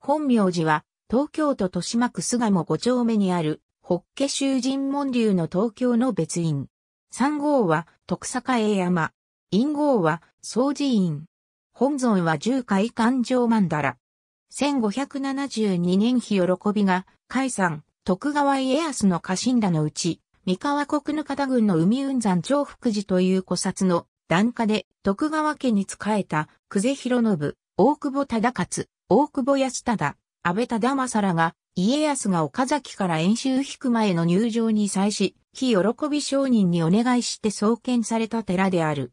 本名寺は、東京都豊島区菅野5丁目にある、ッケ囚人門流の東京の別院。三号は、徳坂栄山。院号は、総寺院。本尊は十海環状曼荼羅。1572年日喜びが、海山、徳川家康の家臣らのうち、三河国ぬ方軍の海雲山長福寺という古刹の、檀家で徳川家に仕えた、久世広信、大久保忠勝、大久保康忠、安倍忠政らが、家康が岡崎から遠州引く前の入場に際し、非喜び商人にお願いして創建された寺である。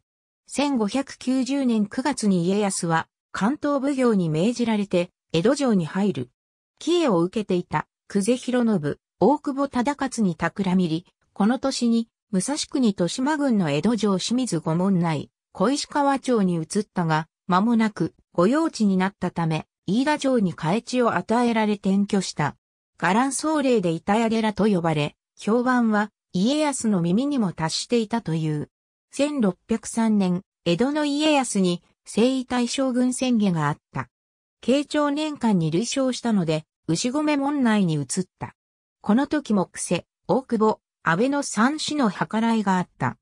1590年9月に家康は、関東奉行に命じられて、江戸城に入る。帰依を受けていた、久世広信、大久保忠勝に企みり、この年に、武蔵国豊島郡の江戸城清水御門内、小石川町に移ったが、間もなく、御用地になったため、飯田城に返地を与えられ転居した。伽藍総令で板屋寺と呼ばれ、評判は家康の耳にも達していたという。1603年、江戸の家康に征夷大将軍宣言があった。慶長年間に類勝したので、牛込門内に移った。この時も癖、大久保、安倍の三子の計らいがあった。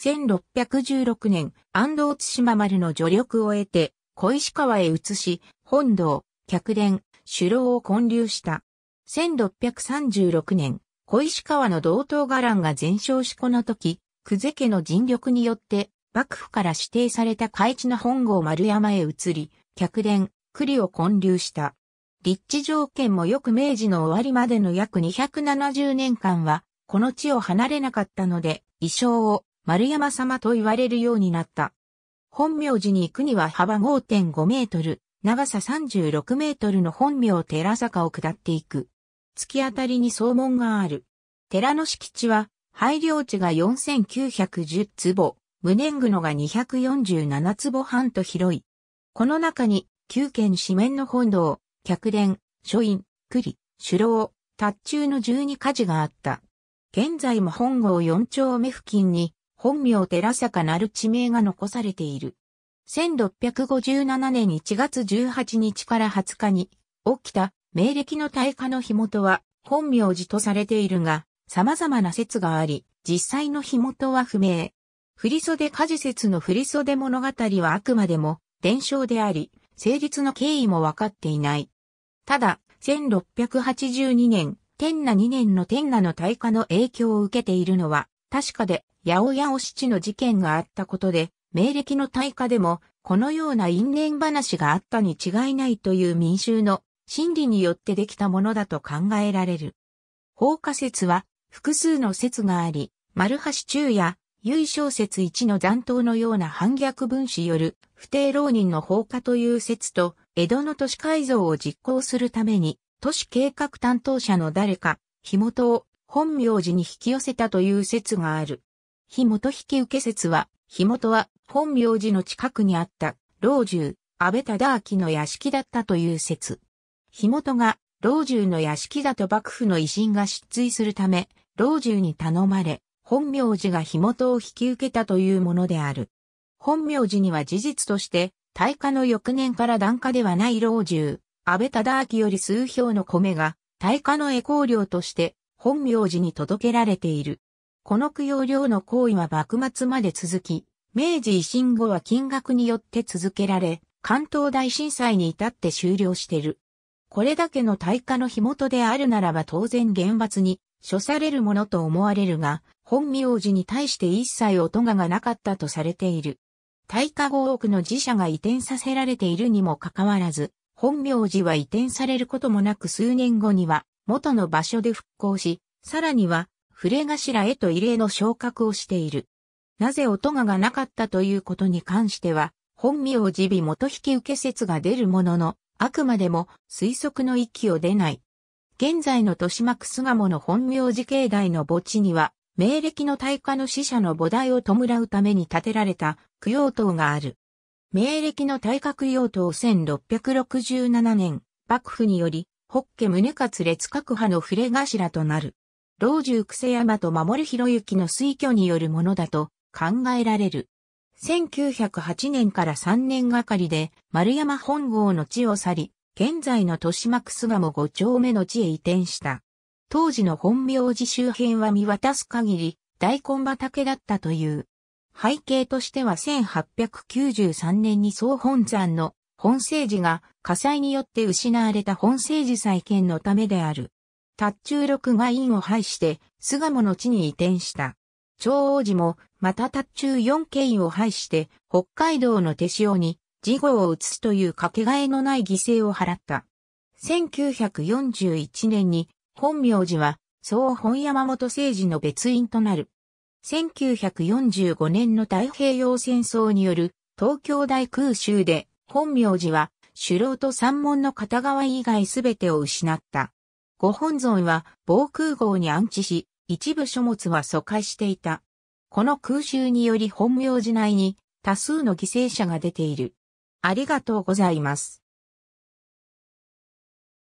1616年、安藤津島丸の助力を得て、小石川へ移し、本堂、客殿、首楼を建立した。1636年、小石川の道東伽藍が全焼しこの時、久世家の尽力によって、幕府から指定された海地の本郷丸山へ移り、客殿、栗を建立した。立地条件もよく明治の終わりまでの約270年間は、この地を離れなかったので、遺装を丸山様と言われるようになった。本名寺に行くには幅5.5メートル、長さ36メートルの本名寺坂を下っていく。突き当たりに総門がある。寺の敷地は、廃領地が4910坪、無念具のが247坪半と広い。この中に、旧県四面の本堂、客殿、書院、栗、首楼、達中の12家事があった。現在も本郷4丁目付近に、本名寺坂なる地名が残されている。1657年1月18日から20日に起きた明暦の大火の火元は本名寺とされているが、様々な説があり、実際の火元は不明。振袖火事説の振袖物語はあくまでも伝承であり、成立の経緯もわかっていない。ただ、1682年、天那2年の天那の大火の影響を受けているのは確かで、八百屋お七の事件があったことで、明暦の大火でも、このような因縁話があったに違いないという民衆の心理によってできたものだと考えられる。放火説は複数の説があり、丸橋中や優小説一の残党のような反逆分子よる不定浪人の放火という説と、江戸の都市改造を実行するために、都市計画担当者の誰か、火元を本名寺に引き寄せたという説がある。日元引受説は、日元は本名寺の近くにあった老中、安倍忠明の屋敷だったという説。日元が老中の屋敷だと幕府の威信が失墜するため、老中に頼まれ、本名寺が日元を引き受けたというものである。本名寺には事実として、大化の翌年から檀家ではない老中、安倍忠明より数票の米が、大化の栄光料として、本名寺に届けられている。この供養料の行為は幕末まで続き、明治維新後は金額によって続けられ、関東大震災に至って終了してる。これだけの大火の火元であるならば当然厳罰に処されるものと思われるが、本名寺に対して一切音ががなかったとされている。火後多くの寺社が移転させられているにもかかわらず、本名寺は移転されることもなく数年後には元の場所で復興し、さらには触れ頭へと異例の昇格をしている。なぜ音ががなかったということに関しては、本名自備元引受説が出るものの、あくまでも推測の域を出ない。現在の豊島区巣鴨の本名寺境内の墓地には、明暦の大火の死者の菩提を弔うために建てられた供養塔がある。明暦の大化供養塔1667年、幕府により、北家宗勝列各派の触れ頭となる。老中癖山と守広之の推挙によるものだと考えられる。1908年から3年がかりで丸山本郷の地を去り、現在の豊島区巣も5丁目の地へ移転した。当時の本名寺周辺は見渡す限り大根畑だったという。背景としては1893年に総本山の本聖寺が火災によって失われた本聖寺再建のためである。達中六が院を廃して、巣鴨の地に移転した。長王子も、また達中四県を廃して、北海道の手塩に、事後を移すというかけがえのない犠牲を払った。1941年に、本名寺は、総本山本政治の別院となる。1945年の太平洋戦争による東京大空襲で本名寺は首老と三門の片側以外すべてを失った。ご本尊は防空壕に安置し、一部書物は疎開していた。この空襲により本名寺内に多数の犠牲者が出ている。ありがとうございます。